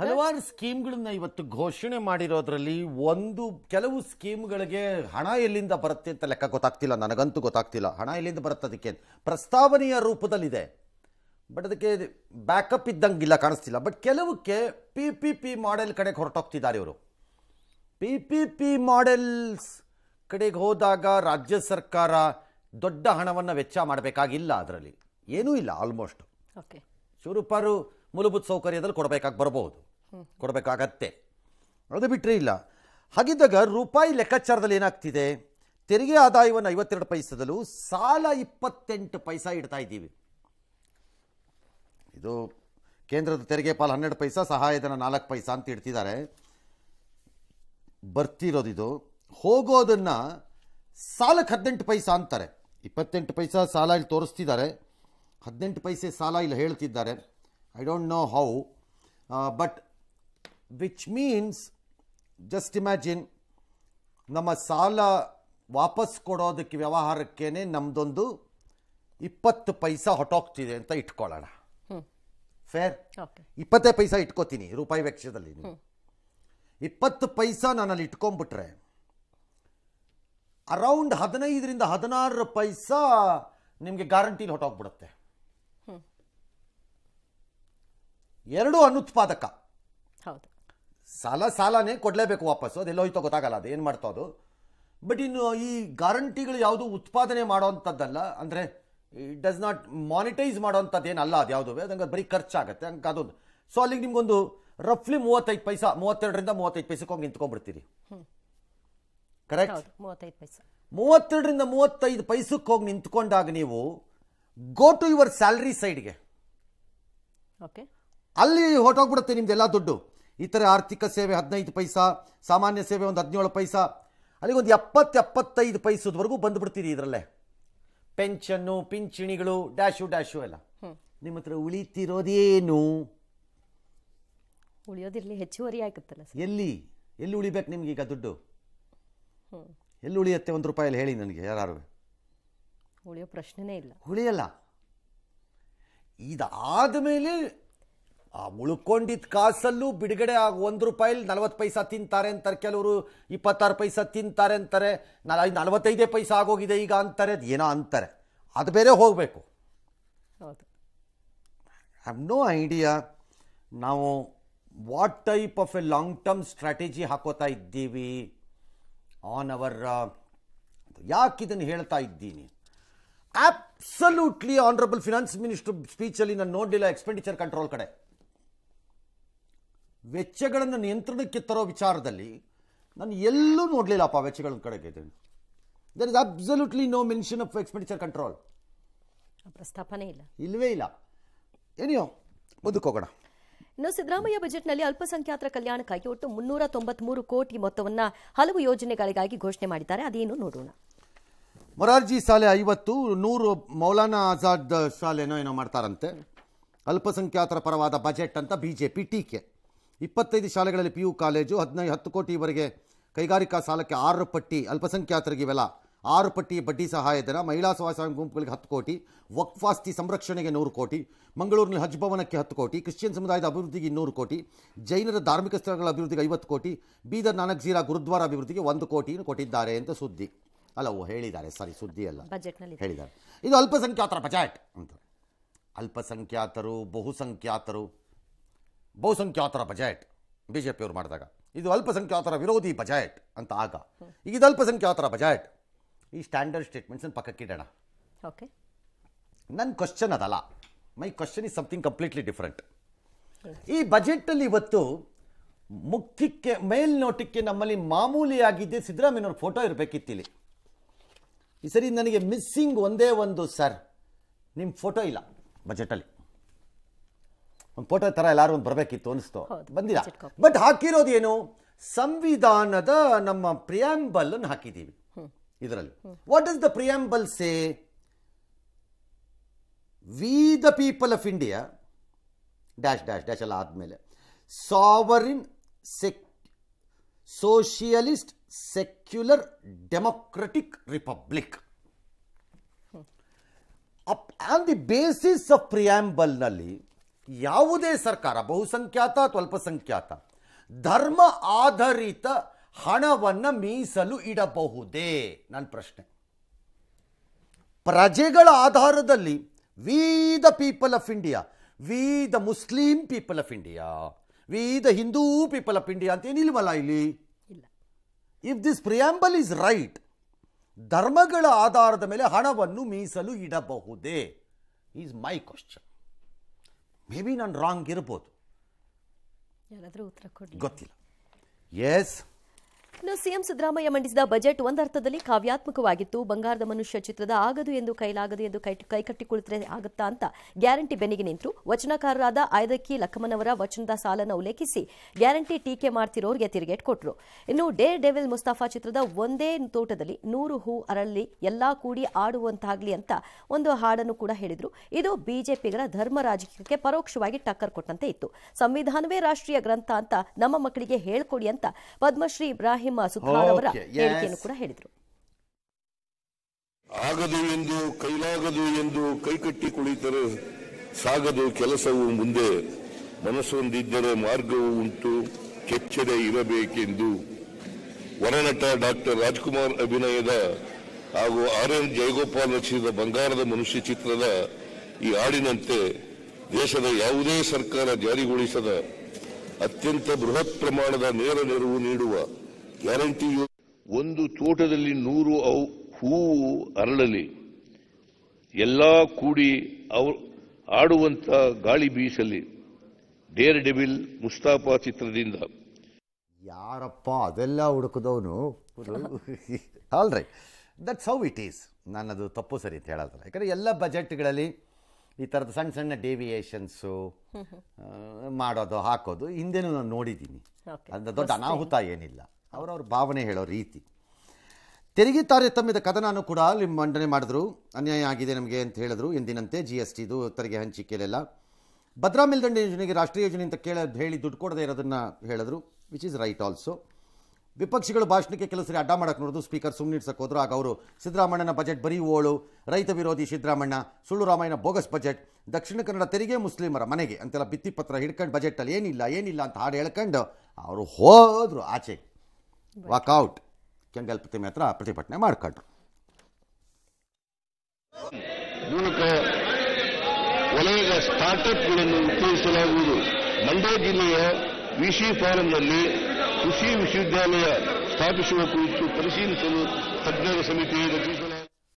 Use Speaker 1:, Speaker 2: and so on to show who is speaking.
Speaker 1: ಹಲವಾರು ಸ್ಕೀಮ್ಗಳನ್ನ ಇವತ್ತು ಘೋಷಣೆ ಮಾಡಿರೋದ್ರಲ್ಲಿ ಒಂದು ಕೆಲವು ಸ್ಕೀಮ್ಗಳಿಗೆ ಹಣ ಎಲ್ಲಿಂದ ಬರುತ್ತೆ ಅಂತ ಲೆಕ್ಕ ಗೊತ್ತಾಗ್ತಿಲ್ಲ ನನಗಂತೂ ಗೊತ್ತಾಗ್ತಿಲ್ಲ ಹಣ ಎಲ್ಲಿಂದ ಬರುತ್ತೆ ಅದಕ್ಕೆ ಪ್ರಸ್ತಾವನೆಯ ರೂಪದಲ್ಲಿದೆ ಬಟ್ ಅದಕ್ಕೆ ಬ್ಯಾಕಪ್ ಇದ್ದಂಗಿಲ್ಲ ಕಾಣಿಸ್ತಿಲ್ಲ ಬಟ್ ಕೆಲವಕ್ಕೆ ಪಿ ಪಿ ಪಿ ಮಾಡೆಲ್ ಕಡೆಗೆ ಹೊರಟೋಗ್ತಿದ್ದಾರೆ ಇವರು ಪಿ ಪಿ ಪಿ ಮಾಡೆಲ್ಸ್ ಕಡೆಗೆ ಹೋದಾಗ ರಾಜ್ಯ ಸರ್ಕಾರ ದೊಡ್ಡ ಹಣವನ್ನು ವೆಚ್ಚ ಮಾಡಬೇಕಾಗಿಲ್ಲ ಅದರಲ್ಲಿ ಏನೂ ಇಲ್ಲ ಆಲ್ಮೋಸ್ಟ್ ಓಕೆ ಶುರುಪಾರು ಮೂಲಭೂತ ಸೌಕರ್ಯದಲ್ಲಿ ಕೊಡಬೇಕಾಗಿ ಬರಬಹುದು ಕೊಡಬೇಕಾಗತ್ತೆ ಅದು ಬಿಟ್ಟರೆ ಇಲ್ಲ ಹಾಗಿದ್ದಾಗ ರೂಪಾಯಿ ಲೆಕ್ಕಾಚಾರದಲ್ಲಿ ಏನಾಗ್ತಿದೆ ತೆರಿಗೆ ಆದಾಯವನ್ನು ಐವತ್ತೆರಡು ಪೈಸದಲ್ಲೂ ಸಾಲ ಇಪ್ಪತ್ತೆಂಟು ಪೈಸಾ ಇಡ್ತಾ ಇದ್ದೀವಿ ಇದು ಕೇಂದ್ರದ ತೆರಿಗೆ ಪಾಲು ಹನ್ನೆರಡು ಪೈಸಾ ಸಹಾಯಧನ ನಾಲ್ಕು ಪೈಸಾ ಅಂತ ಇಡ್ತಿದ್ದಾರೆ ಇದು ಹೋಗೋದನ್ನು ಸಾಲಕ್ಕೆ ಹದಿನೆಂಟು ಪೈಸಾ ಅಂತಾರೆ ಇಪ್ಪತ್ತೆಂಟು ಪೈಸಾ ಸಾಲ ಇಲ್ಲಿ ತೋರಿಸ್ತಿದ್ದಾರೆ ಹದಿನೆಂಟು ಪೈಸೆ ಸಾಲ ಇಲ್ಲಿ ಹೇಳ್ತಿದ್ದಾರೆ I don't not know how, uh, but which means just imagine ನಮ್ಮ ಸಾಲ ವಾಪಸ್ ಕೊಡೋದಕ್ಕೆ ವ್ಯವಹಾರಕ್ಕೇ ನಮ್ಮದೊಂದು ಇಪ್ಪತ್ತು ಪೈಸಾ ಹೊಟ್ಟೋಗ್ತಿದೆ ಅಂತ ಇಟ್ಕೊಳ್ಳೋಣ ಫೇರ್ ಇಪ್ಪತ್ತೇ ಪೈಸಾ ಇಟ್ಕೋತೀನಿ ರೂಪಾಯಿ ವೆಚ್ಚದಲ್ಲಿ ಇಪ್ಪತ್ತು ಪೈಸಾ ನಾನಲ್ಲಿ ಇಟ್ಕೊಂಡ್ಬಿಟ್ರೆ ಅರೌಂಡ್ ಹದಿನೈದರಿಂದ ಹದಿನಾರು ಪೈಸಾ ನಿಮಗೆ ಗ್ಯಾರಂಟಿಲಿ ಹೊಟ್ಟೋಗ್ಬಿಡುತ್ತೆ ಎರಡೂ ಅನುತ್ಪಾದಕ ಹೌದು ಸಾಲ ಸಾಲನೇ ಕೊಡಲೇಬೇಕು ವಾಪಸ್ ಅದೆಲ್ಲ ಹೋಯ್ತೋ ಗೊತ್ತಾಗಲ್ಲ ಅದು ಏನು ಮಾಡ್ತೋ ಅದು ಬಟ್ ಇನ್ನು ಈ ಗ್ಯಾರಂಟಿಗಳು ಯಾವುದು ಉತ್ಪಾದನೆ ಮಾಡೋವಂಥದ್ದಲ್ಲ ಅಂದರೆ ಇಟ್ ಡಸ್ ನಾಟ್ ಮಾನಿಟೈಸ್ ಮಾಡೋವಂಥದ್ದು ಏನಲ್ಲ ಅದು ಯಾವುದು ಅದಂಗೆ ಬರೀ ಖರ್ಚಾಗುತ್ತೆ ಹಂಗೆ ಅದೊಂದು ಸೊ ಅಲ್ಲಿಗೆ ನಿಮ್ಗೊಂದು ರಫ್ಲಿ ಮೂವತ್ತೈದು ಪೈಸಾ ಮೂವತ್ತೆರಡರಿಂದ ಮೂವತ್ತೈದು ಪೈಸಕ್ಕೆ ಹೋಗಿ ನಿಂತ್ಕೊಂಡ್ಬಿಡ್ತೀರಿ ಕರೆಕ್ಟ್ ಮೂವತ್ತೈದು ಪೈಸಾ ಮೂವತ್ತೆರಡರಿಂದ ಮೂವತ್ತೈದು ಪೈಸಕ್ಕೆ ಹೋಗಿ ನಿಂತ್ಕೊಂಡಾಗ ನೀವು ಗೋ ಟು ಯುವರ್ ಸ್ಯಾಲ್ರಿ ಸೈಡ್ಗೆ ಓಕೆ ಅಲ್ಲಿ ಹೊರಟೋಗ್ಬಿಡುತ್ತೆ ನಿಮ್ದೆಲ್ಲ ದುಡ್ಡು ಇತರೆ ಆರ್ಥಿಕ ಸೇವೆ ಹದಿನೈದು ಪೈಸಾ ಸಾಮಾನ್ಯ ಸೇವೆ ಒಂದು ಹದಿನೇಳು ಪೈಸಾ ಅಲ್ಲಿಗೊಂದು ಎಪ್ಪತ್ತು ಎಪ್ಪತ್ತೈದು ಪೈಸದವರೆಗೂ ಬಂದುಬಿಡ್ತೀರಿ ಇದರಲ್ಲೇ ಪೆನ್ಷನ್ನು ಪಿಂಚಣಿಗಳು ಡ್ಯಾಶು ಡ್ಯಾಶು ಎಲ್ಲ ನಿಮ್ಮ ಹತ್ರ ಉಳಿತಿರೋದೇನು ಉಳಿಯೋದಿರಲಿ ಹೆಚ್ಚುವರಿ ಆಗುತ್ತಲ್ಲ ಎಲ್ಲಿ ಎಲ್ಲಿ ಉಳಿಬೇಕು ನಿಮ್ಗೆ ಈಗ ದುಡ್ಡು ಎಲ್ಲಿ ಉಳಿಯತ್ತೆ ಒಂದು ರೂಪಾಯಲ್ಲಿ ಹೇಳಿ ನನಗೆ ಯಾರು ಉಳಿಯೋ ಪ್ರಶ್ನೆನೇ ಇಲ್ಲ ಉಳಿಯಲ್ಲ ಇದಾದ ಮೇಲೆ ಆ ಉಳ್ಕೊಂಡಿದ್ದ ಕಾಸಲ್ಲೂ ಬಿಡುಗಡೆ ಆಗ ಒಂದು ರೂಪಾಯಿಲಿ ನಲ್ವತ್ತು ಪೈಸ ತಿಂತಾರೆ ಅಂತಾರೆ ಕೆಲವರು ಇಪ್ಪತ್ತಾರು ಪೈಸ ತಿಂತಾರೆ ಅಂತಾರೆ ನಲ ನಲವತ್ತೈದೇ ಪೈಸ ಆಗೋಗಿದೆ ಈಗ ಅಂತಾರೆ ಅದು ಏನೋ ಅಂತಾರೆ ಅದು ಬೇರೆ ಹೋಗಬೇಕು ಹೌದು ಹ್ಯಾವ್ ನೋ ಐಡಿಯಾ ನಾವು what type of a long term strategy ಹಾಕೋತಾ ಇದ್ದೀವಿ ಆನ್ ಅವರ್ ಯಾಕೆ ಇದನ್ನು ಹೇಳ್ತಾ ಇದ್ದೀನಿ ಆಪ್ಸಲ್ಯೂಟ್ಲಿ ಆನರಬಲ್ ಫಿನಾನ್ಸ್ ಮಿನಿಸ್ಟರ್ ಸ್ಪೀಚಲ್ಲಿ ನಾನು ನೋಡಲಿಲ್ಲ ಎಕ್ಸ್ಪೆಂಡಿಚರ್ ಕಂಟ್ರೋಲ್ ಕಡೆ ವೆಚ್ಚಗಳನ್ನು ನಿಯಂತ್ರಣಕ್ಕೆ ತರೋ ವಿಚಾರದಲ್ಲಿ ನಾನು ಎಲ್ಲೂ ನೋಡಲಿಲ್ಲಪ್ಪ ವೆಚ್ಚಗಳ ಕಡೆಗೆ there is absolutely no mention of expenditure control ಪ್ರಸ್ತಾಪನೆ ಇಲ್ಲ ಇಲ್ಲವೇ ಇಲ್ಲ ಏನಿಯೋ ಮುಂದಕ್ಕೆ ಹೋಗೋಣ ಇನ್ನು ಸಿದ್ದರಾಮಯ್ಯ ಬಜೆಟ್ನಲ್ಲಿ ಅಲ್ಪಸಂಖ್ಯಾತರ ಕಲ್ಯಾಣಕ್ಕಾಗಿ ಒಟ್ಟು ಮುನ್ನೂರ ತೊಂಬತ್ಮೂರು ಕೋಟಿ ಮೊತ್ತವನ್ನು ಹಲವು ಯೋಜನೆಗಳಿಗಾಗಿ ಘೋಷಣೆ ಮಾಡಿದ್ದಾರೆ ಅದೇನು ನೋಡೋಣ ಮೊರಾರ್ಜಿ ಶಾಲೆ ಐವತ್ತು ನೂರು ಮೌಲಾನಾ ಆಜಾದ್ ಶಾಲೆನೋ ಏನೋ ಮಾಡ್ತಾರಂತೆ ಅಲ್ಪಸಂಖ್ಯಾತರ ಪರವಾದ ಬಜೆಟ್ ಅಂತ ಬಿಜೆಪಿ ಟೀಕೆ ಇಪ್ಪತ್ತೈದು ಶಾಲೆಗಳಲ್ಲಿ ಪಿ ಯು ಕಾಲೇಜು ಹದಿನೈದು ಹತ್ತು ಕೋಟಿವರೆಗೆ ಕೈಗಾರಿಕಾ ಸಾಲಕ್ಕೆ ಆರು ಪಟ್ಟಿ ಅಲ್ಪಸಂಖ್ಯಾತರಿಗೆ ಇವೆಲ್ಲ ಆರು ಪಟ್ಟಿ ಬಡ್ಡಿ ಸಹಾಯಧನ ಮಹಿಳಾ ಸ್ವಸಹಾಯ ಗುಂಪುಗಳಿಗೆ ಹತ್ತು ಕೋಟಿ ವಕ್ಫಾಸ್ತಿ ಸಂರಕ್ಷಣೆಗೆ ನೂರು ಕೋಟಿ ಮಂಗಳೂರಿನಲ್ಲಿ ಹಜ್ ಭವನಕ್ಕೆ ಹತ್ತು ಕೋಟಿ ಕ್ರಿಶ್ಚಿಯನ್ ಸಮುದಾಯದ ಅಭಿವೃದ್ಧಿಗೆ ಇನ್ನೂರು ಕೋಟಿ ಜೈನರ ಧಾರ್ಮಿಕ ಸ್ಥಳಗಳ ಅಭಿವೃದ್ಧಿಗೆ ಐವತ್ತು ಕೋಟಿ ಬೀದರ್ ನಾನಕ್ ಜೀರಾ ಗುರುದ್ವಾರ ಅಭಿವೃದ್ಧಿಗೆ ಒಂದು ಕೋಟಿಯನ್ನು ಕೊಟ್ಟಿದ್ದಾರೆ ಅಂತ ಸುದ್ದಿ ಓ ಹೇಳಿದ್ದಾರೆ ಸಾರಿ ಸುದ್ದಿ ಅಲ್ಲ ಹೇಳಿದ್ದಾರೆ ಇದು ಅಲ್ಪಸಂಖ್ಯಾತರ ಬಜೆಟ್ ಅಂತ ಅಲ್ಪಸಂಖ್ಯಾತರು ಬಹುಸಂಖ್ಯಾತರು ಬಹುಸಂಖ್ಯಾತರ ಬಜೆಟ್ ಬಿ ಜೆ ಪಿಯವರು ಮಾಡಿದಾಗ ಇದು ಅಲ್ಪಸಂಖ್ಯಾತರ ವಿರೋಧಿ ಬಜೆಟ್ ಅಂತ ಆಗ ಈಗ ಇದು ಅಲ್ಪಸಂಖ್ಯಾತರ ಬಜೆಟ್ ಈ ಸ್ಟ್ಯಾಂಡರ್ಡ್ ಸ್ಟೇಟ್ಮೆಂಟ್ಸನ್ನು ಇಡೋಣ ಓಕೆ ನನ್ನ ಕ್ವಶನ್ ಅದಲ್ಲ my question is something completely different ಈ ಬಜೆಟಲ್ಲಿ ಇವತ್ತು ಮುಖ್ಯಕ್ಕೆ ಮೇಲ್ನೋಟಕ್ಕೆ ನಮ್ಮಲ್ಲಿ ಮಾಮೂಲಿಯಾಗಿದ್ದೇ ಸಿದ್ದರಾಮಯ್ಯವ್ರ ಫೋಟೋ ಇರಬೇಕಿತ್ತಿಲ್ಲಿ ಈ ಸರಿ ನನಗೆ ಮಿಸ್ಸಿಂಗ್ ಒಂದೇ ಒಂದು ಸರ್ ನಿಮ್ಮ ಫೋಟೋ ಇಲ್ಲ ಬಜೆಟಲ್ಲಿ ಒಂದು ಫೋಟೋ ಥರ ಎಲ್ಲರೂ ಒಂದು ಬರಬೇಕಿತ್ತು ಅನಿಸ್ತು ಬಂದಿಲ್ಲ ಬಟ್ ಹಾಕಿರೋದು ಏನು ಸಂವಿಧಾನದ ನಮ್ಮ ಪ್ರಿಯಾಂಬಲ್ ಅನ್ನು ಹಾಕಿದ್ದೀವಿ ಇದರಲ್ಲಿ what is the preamble say we the people of India dash dash dash ಎಲ್ಲ ಆದಮೇಲೆ sovereign sec socialist secular democratic republic on the basis of ಪ್ರಿಯಾಂಬಲ್ನಲ್ಲಿ ಯಾವುದೇ ಸರ್ಕಾರ ಬಹುಸಂಖ್ಯಾತ ಅಥವಾ ಅಲ್ಪಸಂಖ್ಯಾತ ಧರ್ಮ ಆಧಾರಿತ ಹಣವನ್ನು ಮೀಸಲು ಇಡಬಹುದೇ ನನ್ನ ಪ್ರಶ್ನೆ ಪ್ರಜೆಗಳ ಆಧಾರದಲ್ಲಿ we the people of India we the Muslim people of India we the Hindu people of India ಅಂತ ಏನಿಲ್ವಲ್ಲ ಇಲ್ಲಿ if this preamble is right ಧರ್ಮಗಳ ಆಧಾರದ ಮೇಲೆ ಹಣವನ್ನು ಮೀಸಲು ಇಡಬಹುದೇ is my question may be ನಾನು ರಾಂಗ್ ಇರ್ಬೋದು ಯಾರಾದರೂ ಉತ್ತರ ಕೊಡಿ ಗೊತ್ತಿಲ್ಲ ಎಸ್ ಇನ್ನು ಸಿಎಂ ಸಿದ್ದರಾಮಯ್ಯ ಮಂಡಿಸಿದ ಬಜೆಟ್ ಒಂದರ್ಥದಲ್ಲಿ ಕಾವ್ಯಾತ್ಮಕವಾಗಿತ್ತು ಬಂಗಾರದ ಮನುಷ್ಯ ಚಿತ್ರದ ಆಗದು ಎಂದು ಕೈಲಾಗದು ಎಂದು ಕೈ ಕೈಕಟ್ಟಿ ಆಗುತ್ತಾ ಅಂತ ಗ್ಯಾರಂಟಿ ಬೆನ್ನಿಗೆ ನಿಂತರು ವಚನಕಾರರಾದ ಆಯ್ದಕ್ಕಿ ಲಕ್ಕಮ್ಮನವರ ವಚನದ ಸಾಲನ್ನು ಉಲ್ಲೇಖಿಸಿ ಗ್ಯಾರಂಟಿ ಟೀಕೆ ಮಾಡ್ತಿರೋರಿಗೆ ತಿರುಗೇಟ್ ಕೊಟ್ಟರು ಇನ್ನು ಡೇ ಡೆವಿಲ್ ಮುಸ್ತಾಫಾ ಚಿತ್ರದ ಒಂದೇ ತೋಟದಲ್ಲಿ ನೂರು ಹೂ ಅರಳಿ ಎಲ್ಲಾ ಕೂಡಿ ಆಡುವಂತಾಗ್ಲಿ ಅಂತ ಒಂದು ಹಾಡನ್ನು ಕೂಡ ಹೇಳಿದರು ಇದು ಬಿಜೆಪಿಗಳ ಧರ್ಮ ರಾಜಕೀಯಕ್ಕೆ ಪರೋಕ್ಷವಾಗಿ ಟಕ್ಕರ್ ಕೊಟ್ಟಂತೆ ಇತ್ತು ಸಂವಿಧಾನವೇ ರಾಷ್ಟ್ರೀಯ ಗ್ರಂಥ ಅಂತ ನಮ್ಮ ಮಕ್ಕಳಿಗೆ ಹೇಳ್ಕೊಡಿ ಅಂತ ಪದ್ಮಶ್ರೀ ಇಬ್ರಾಹಿಂ ಇಬ್ರಾಹಿಂ ಸುಖಾರ್ ಅವರ ಹೇಳಿಕೆಯನ್ನು ಕೂಡ ಹೇಳಿದರು ಆಗದು ಎಂದು ಕೈಲಾಗದು ಎಂದು ಕೈಕಟ್ಟಿ ಕುಳಿತರೆ ಸಾಗದು ಕೆಲಸವು ಮುಂದೆ ಮನಸ್ಸೊಂದಿದ್ದರೆ ಮಾರ್ಗವೂ ಉಂಟು ಕೆಚ್ಚರೆ ಇರಬೇಕೆಂದು ವರನಟ ಡಾಕ್ಟರ್ ರಾಜ್ಕುಮಾರ್ ಅಭಿನಯದ ಹಾಗೂ ಆರ್ ಎನ್ ಜಯಗೋಪಾಲ್ ರಚಿಸಿದ ಬಂಗಾರದ ಮನುಷ್ಯ ಚಿತ್ರದ ಈ ಹಾಡಿನಂತೆ ದೇಶದ ಯಾವುದೇ ಸರ್ಕಾರ ಜಾರಿಗೊಳಿಸದ ಅತ್ಯಂತ ಬೃಹತ್ ಪ್ರಮಾಣದ ನೇರ ನೆರವು ನೀಡುವ ಗ್ಯಾರಂಟಿ ಒಂದು ತೋಟದಲ್ಲಿ ನೂರು ಹೂವು ಅರಳಲಿ ಎಲ್ಲ ಕೂಡಿ ಆಡುವಂತ ಗಾಳಿ ಬೀಸಲಿ ಡೇರ್ ಡೆಬಿಲ್ ಮುಸ್ತಾಫಾ ಚಿತ್ರದಿಂದ ಯಾರಪ್ಪ ಅದೆಲ್ಲ ಹುಡುಕದವನು all right that's how it is ನಾನದು ತಪ್ಪು ಸರಿ ಅಂತ ಹೇಳೋದಲ್ಲ ಯಾಕಂದರೆ ಎಲ್ಲ ಬಜೆಟ್ಗಳಲ್ಲಿ ಈ ಥರದ ಸಣ್ಣ ಸಣ್ಣ ಡೇವಿಯೇಷನ್ಸು ಮಾಡೋದು ಹಾಕೋದು ಹಿಂದೆನೂ ನಾನು ನೋಡಿದ್ದೀನಿ ಅಂದರೆ ದೊಡ್ಡ ಅನಾಹುತ ಏನಿಲ್ಲ ಅವರವ್ರ ಭಾವನೆ ಹೇಳೋ ರೀತಿ ತೆರಿಗೆ ತಾರತಮ್ಯದ ಕದನಾನು ಕೂಡ ನಿಮ್ಮ ಮಂಡನೆ ಮಾಡಿದ್ರು ಅನ್ಯಾಯ ಆಗಿದೆ ನಮಗೆ ಅಂತ ಹೇಳಿದ್ರು ಎಂದಿನಂತೆ ಜಿ ಎಸ್ ಟಿದು ತೆರಿಗೆ ಹಂಚಿಕೆಯಲ್ಲೆಲ್ಲ ಭದ್ರಾ ಮೇಲ್ದಂಡೆ ಯೋಜನೆಗೆ ರಾಷ್ಟ್ರೀಯ ಯೋಜನೆ ಅಂತ ಕೇಳ ಹೇಳಿ ದುಡ್ಡು ಕೊಡದೆ ಇರೋದನ್ನು ಹೇಳಿದ್ರು ವಿಚ್ ಈಸ್ ರೈಟ್ ಆಲ್ಸೋ ವಿಪಕ್ಷಗಳು ಭಾಷಣಕ್ಕೆ ಕೆಲಸ ಅಡ್ಡ ಮಾಡೋಕೆ ನೋಡೋದು ಸ್ಪೀಕರ್ ಸುಮ್ಮನಿಡ್ಸಕ್ಕೆ ಹೋದ್ರು ಆಗ ಅವರು ಸಿದ್ದರಾಮಣ್ಣನ ಬಜೆಟ್ ಬರೀ ಓಳು ರೈತ ವಿರೋಧಿ ಸಿದ್ದರಾಮಣ್ಣ ಸುಳ್ಳು ರಾಮಾಯಣ ಬೋಗಸ್ ಬಜೆಟ್ ದಕ್ಷಿಣ ಕನ್ನಡ ತೆರಿಗೆ ಮುಸ್ಲಿಮರ ಮನೆಗೆ ಅಂತೆಲ್ಲ ಭಿತ್ತಿ ಪತ್ರ ಹಿಡ್ಕೊಂಡು ಬಜೆಟಲ್ಲಿ ಏನಿಲ್ಲ ಏನಿಲ್ಲ ಅಂತ ಹಾಡು ಹೇಳ್ಕೊಂಡು ಅವರು ಹೋದರು ಆಚೆ ವಾಕೌಟ್ ಕೆಂಗಲ್ ಪ್ರತಿಮೆ ಹತ್ರ ಪ್ರತಿಭಟನೆ ಮಾಡ್ಕೊಂಡ್ರು ಮೂಲಕ ವಲಯದ ಸ್ಟಾರ್ಟ್ಅಪ್ಗಳನ್ನು ಉತ್ತೇಜಿಸಲಾಗುವುದು ಮಂಡ್ಯ ಜಿಲ್ಲೆಯ ವಿಶಿ ಫಾರಂನಲ್ಲಿ ಕೃಷಿ ವಿಶ್ವವಿದ್ಯಾಲಯ ಸ್ಥಾಪಿಸುವ ಕುರಿತು ಪರಿಶೀಲಿಸಲು ತಜ್ಞರ ಸಮಿತಿ ರಚಿಸಲಾಗಿದೆ